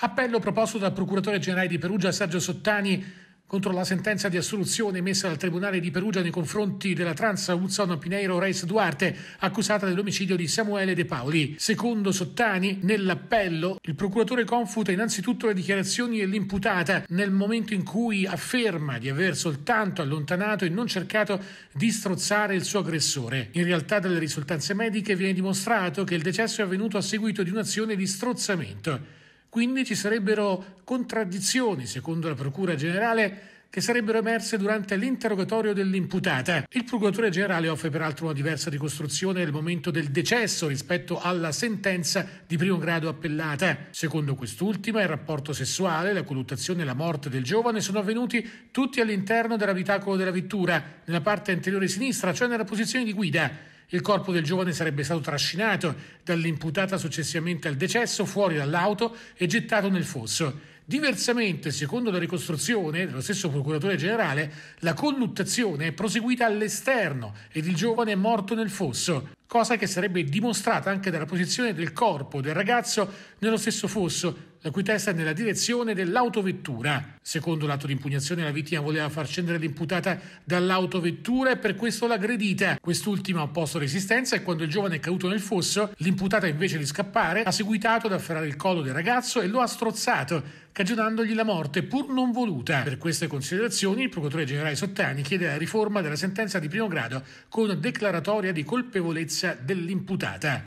Appello proposto dal procuratore generale di Perugia Sergio Sottani contro la sentenza di assoluzione emessa dal Tribunale di Perugia nei confronti della trans Uzzano Pineiro Reis Duarte, accusata dell'omicidio di Samuele De Paoli. Secondo Sottani, nell'appello, il procuratore confuta innanzitutto le dichiarazioni dell'imputata nel momento in cui afferma di aver soltanto allontanato e non cercato di strozzare il suo aggressore. In realtà dalle risultanze mediche viene dimostrato che il decesso è avvenuto a seguito di un'azione di strozzamento. Quindi ci sarebbero contraddizioni, secondo la Procura Generale, che sarebbero emerse durante l'interrogatorio dell'imputata. Il procuratore generale offre peraltro una diversa ricostruzione del momento del decesso rispetto alla sentenza di primo grado appellata. Secondo quest'ultima, il rapporto sessuale, la colluttazione e la morte del giovane sono avvenuti tutti all'interno dell'abitacolo della vettura, nella parte anteriore sinistra, cioè nella posizione di guida. Il corpo del giovane sarebbe stato trascinato dall'imputata successivamente al decesso fuori dall'auto e gettato nel fosso. Diversamente, secondo la ricostruzione dello stesso procuratore generale, la colluttazione è proseguita all'esterno ed il giovane è morto nel fosso, cosa che sarebbe dimostrata anche dalla posizione del corpo del ragazzo nello stesso fosso, la cui testa è nella direzione dell'autovettura. Secondo l'atto di impugnazione la vittima voleva far scendere l'imputata dall'autovettura e per questo l'ha aggredita. Quest'ultima ha opposto resistenza e quando il giovane è caduto nel fosso, l'imputata invece di scappare ha seguitato ad afferrare il collo del ragazzo e lo ha strozzato, cagionandogli la morte pur non voluta. Per queste considerazioni il procuratore generale Sottani chiede la riforma della sentenza di primo grado con declaratoria di colpevolezza dell'imputata.